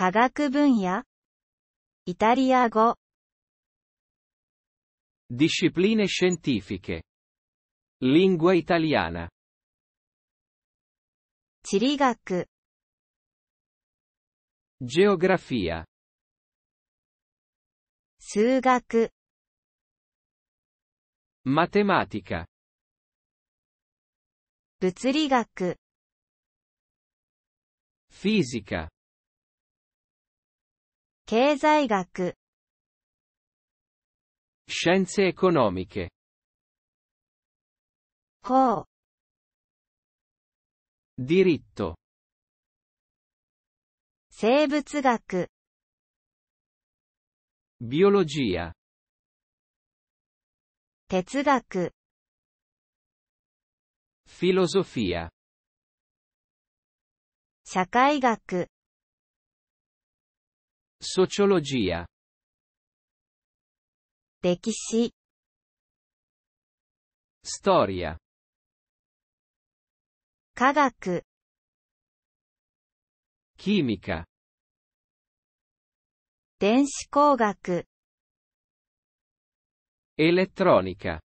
科学分野イタリア語 Discipline scientifiche Lingua italiana 地理学 Geografia 数学 Matematica 物理学 Fisica 経済学 Scienze economiche. 法 Diritto. 生物学 Biologia. 哲学 Filosofia. 社会学 Sociologia. 歴史 Storia. 科学 Chimica. 電子工学 Elettronica.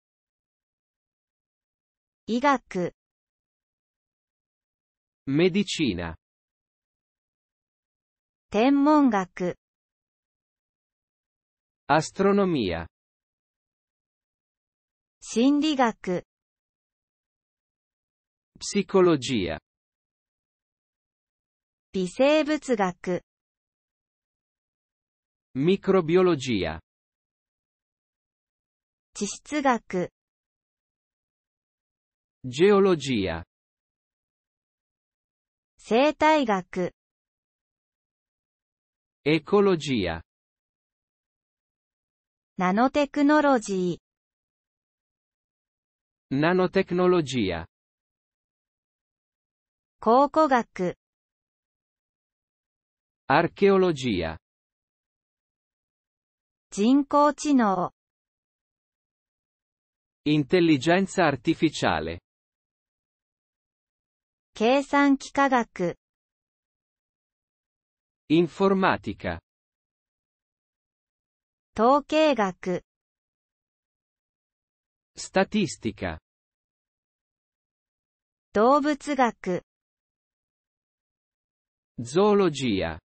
医学 Medicina. 天文学 Astronomia. 心理学 Psicologia. 微生物学 Microbiologia. 地質学 Geologia. 生態学 Ecologia. ナノテクノロジー。ナノテクノロジア。考古学。アーケオロジア。人工知能。インテリジェンサアーティフィチャレ。計算機科学。インフォーマティカ。統計学。スタティスティカ。動物学。ゾーロジア。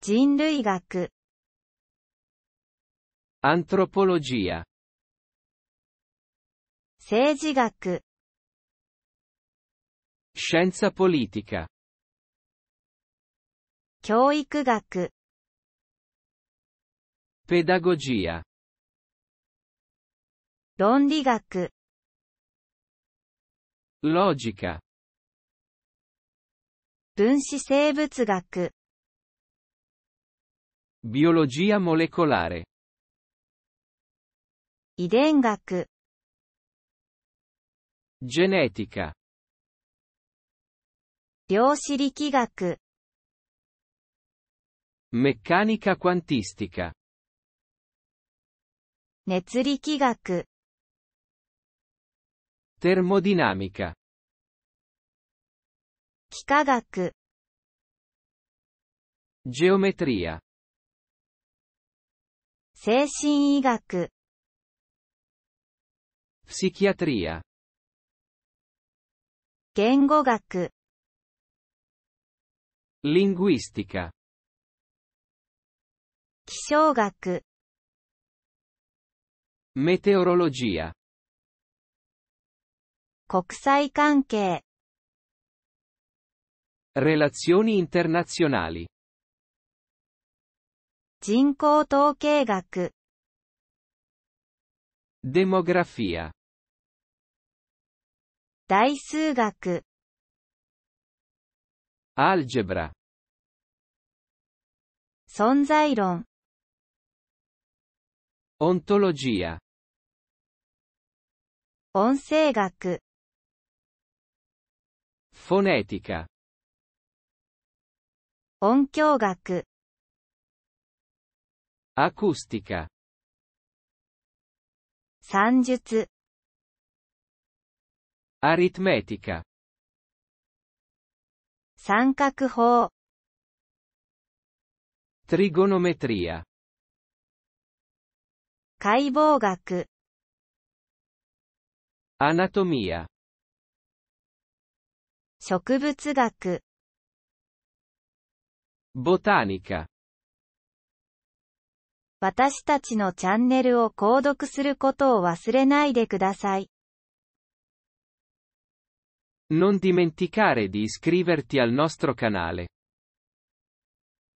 人類学。アントロポロジア。政治学。シェンサポリティカ。教育学。Pedagogia. 論理学 Logica. 分子生物学 Biologia molecolare. 遺伝学 Genetica. 量子力学 Meccanica quantistica. 熱力学 termodinamica 幾何学 geometria 精神医学 psichiatria 言語学 linguistica 気象学 Meteorologia. Relazioni internazionali. 人口統計学、Demografia. 大数学、Algebra. 存在論、Ontologia. 音声学。フォネティカ。音響学。アクスティカ。算術。アリトメティカ。三角法。トリゴノメトリア。解剖学。Anatomia 植物学 Botanica 私たちのチャンネルを購読することを忘れないでください。Non dimenticare di iscriverti al nostro canale.